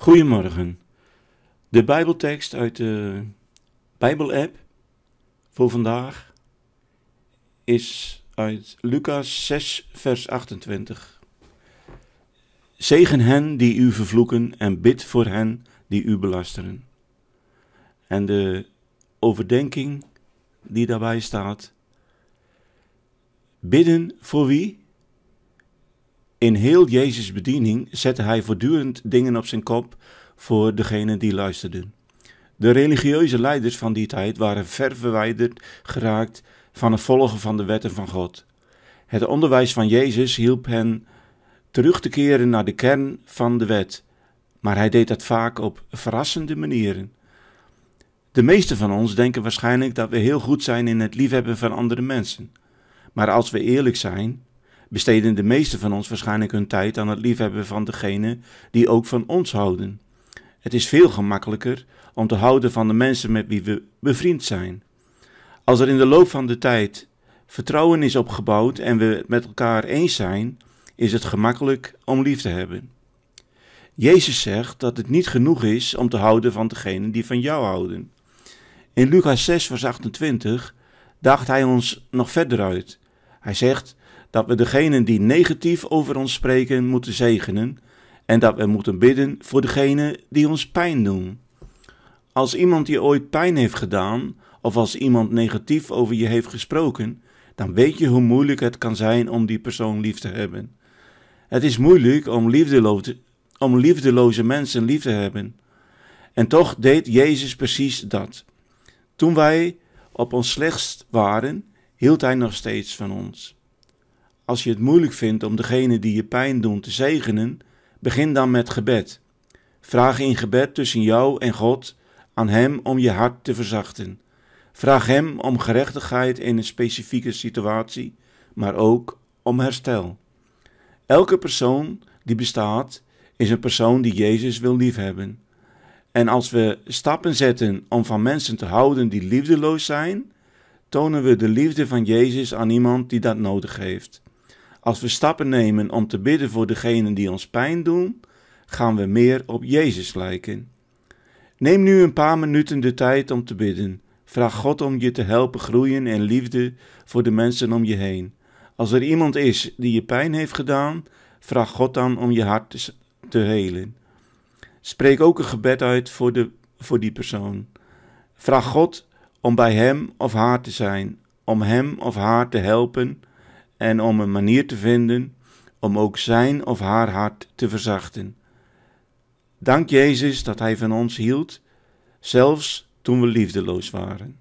Goedemorgen. De Bijbeltekst uit de Bijbel-app voor vandaag is uit Lucas 6, vers 28. Zegen hen die u vervloeken en bid voor hen die u belasteren. En de overdenking die daarbij staat. Bidden voor wie? In heel Jezus' bediening zette hij voortdurend dingen op zijn kop voor degenen die luisterden. De religieuze leiders van die tijd waren ver verwijderd geraakt van het volgen van de wetten van God. Het onderwijs van Jezus hielp hen terug te keren naar de kern van de wet, maar hij deed dat vaak op verrassende manieren. De meesten van ons denken waarschijnlijk dat we heel goed zijn in het liefhebben van andere mensen. Maar als we eerlijk zijn, besteden de meesten van ons waarschijnlijk hun tijd aan het liefhebben van degene die ook van ons houden. Het is veel gemakkelijker om te houden van de mensen met wie we bevriend zijn. Als er in de loop van de tijd vertrouwen is opgebouwd en we het met elkaar eens zijn, is het gemakkelijk om lief te hebben. Jezus zegt dat het niet genoeg is om te houden van degenen die van jou houden. In Lucas 6, vers 28 daagt hij ons nog verder uit. Hij zegt: dat we degenen die negatief over ons spreken moeten zegenen en dat we moeten bidden voor degenen die ons pijn doen. Als iemand je ooit pijn heeft gedaan of als iemand negatief over je heeft gesproken, dan weet je hoe moeilijk het kan zijn om die persoon lief te hebben. Het is moeilijk om, om liefdeloze mensen lief te hebben. En toch deed Jezus precies dat. Toen wij op ons slechtst waren, hield Hij nog steeds van ons. Als je het moeilijk vindt om degene die je pijn doen te zegenen, begin dan met gebed. Vraag in gebed tussen jou en God aan Hem om je hart te verzachten. Vraag Hem om gerechtigheid in een specifieke situatie, maar ook om herstel. Elke persoon die bestaat, is een persoon die Jezus wil liefhebben. En als we stappen zetten om van mensen te houden die liefdeloos zijn, tonen we de liefde van Jezus aan iemand die dat nodig heeft. Als we stappen nemen om te bidden voor degenen die ons pijn doen, gaan we meer op Jezus lijken. Neem nu een paar minuten de tijd om te bidden. Vraag God om je te helpen groeien in liefde voor de mensen om je heen. Als er iemand is die je pijn heeft gedaan, vraag God dan om je hart te helen. Spreek ook een gebed uit voor, de, voor die persoon. Vraag God om bij hem of haar te zijn, om hem of haar te helpen en om een manier te vinden om ook zijn of haar hart te verzachten. Dank Jezus dat Hij van ons hield, zelfs toen we liefdeloos waren.